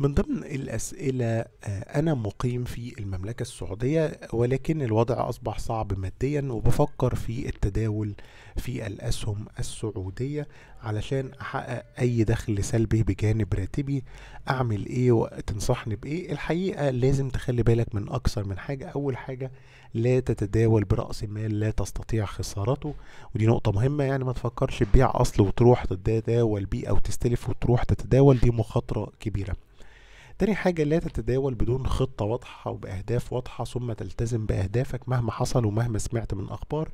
من ضمن الأسئلة آه، أنا مقيم في المملكة السعودية ولكن الوضع أصبح صعب ماديا وبفكر في التداول في الأسهم السعودية علشان أحقق أي دخل سلبي بجانب راتبي أعمل إيه وتنصحني بإيه الحقيقة لازم تخلي بالك من أكثر من حاجة أول حاجة لا تتداول برأس مال لا تستطيع خسارته ودي نقطة مهمة يعني ما تفكرش تبيع أصل وتروح تتداول بيه أو تستلف وتروح تتداول دي مخاطرة كبيرة تاني حاجة لا تتداول بدون خطة واضحة وبأهداف واضحة ثم تلتزم بأهدافك مهما حصل ومهما سمعت من أخبار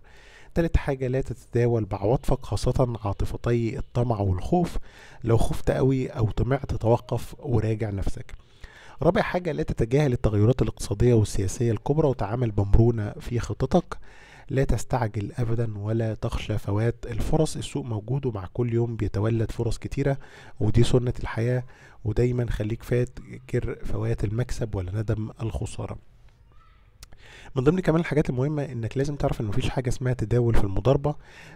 تالت حاجة لا تتداول بعواطفك خاصة عاطفتي الطمع والخوف لو خفت قوي أو طمعت توقف وراجع نفسك رابع حاجة لا تتجاهل التغيرات الاقتصادية والسياسية الكبرى وتعامل بمرونة في خططك لا تستعجل أبدا ولا تخشى فوات الفرص السوق موجود ومع كل يوم بيتولد فرص كتيرة ودي سنة الحياة ودايما خليك فاكر فوات المكسب ولا ندم الخسارة من ضمن كمان الحاجات المهمة انك لازم تعرف ان مفيش حاجة اسمها تداول في المضاربة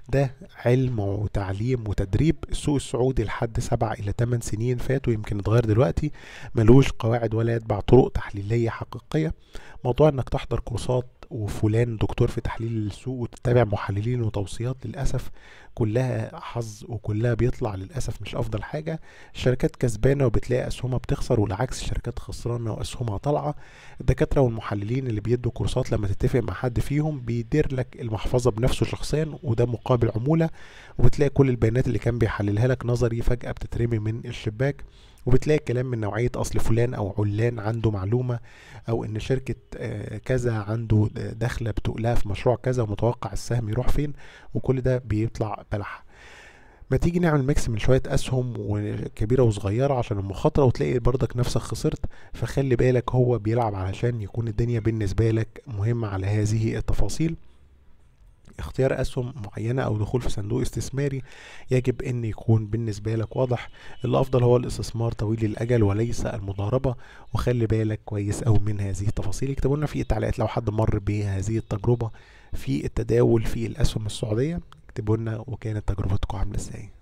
ده علم وتعليم وتدريب السوق السعودي لحد سبع الى ثمان سنين فاتوا يمكن اتغير دلوقتي ملوش قواعد ولا يتبع طرق تحليلية حقيقية موضوع انك تحضر كورسات وفلان دكتور في تحليل السوق وتتابع محللين وتوصيات للأسف كلها حظ وكلها بيطلع للأسف مش أفضل حاجة الشركات كسبانة وبتلاقي أسهمها بتخسر والعكس الشركات خسرانة وأسهمها طالعة الدكاترة والمحللين اللي بيدوا كورسات لما تتفق مع حد فيهم بيدير لك المحفظة بنفسه شخصيا وده مقابل عمولة وبتلاقي كل البيانات اللي كان بيحللها لك نظري فجأة بتترمي من الشباك وبتلاقي كلام من نوعية أصل فلان أو علان عنده معلومة أو إن شركة آه، كذا عنده دخلة بتقلها في مشروع كذا ومتوقع السهم يروح فين وكل ده بيطلع بلح ما تيجي نعمل ميكس من شويه اسهم كبيره وصغيره عشان المخاطره وتلاقي برضك نفسك خسرت فخلي بالك هو بيلعب علشان يكون الدنيا بالنسبه لك مهمه على هذه التفاصيل اختيار اسهم معينه او دخول في صندوق استثماري يجب ان يكون بالنسبه لك واضح الافضل هو الاستثمار طويل الاجل وليس المضاربه وخلي بالك كويس او من هذه التفاصيل اكتبوا لنا في التعليقات لو حد مر بهذه التجربه في التداول في الاسهم السعوديه اكتبوا لنا وكانت تجربتكم عامله ازاي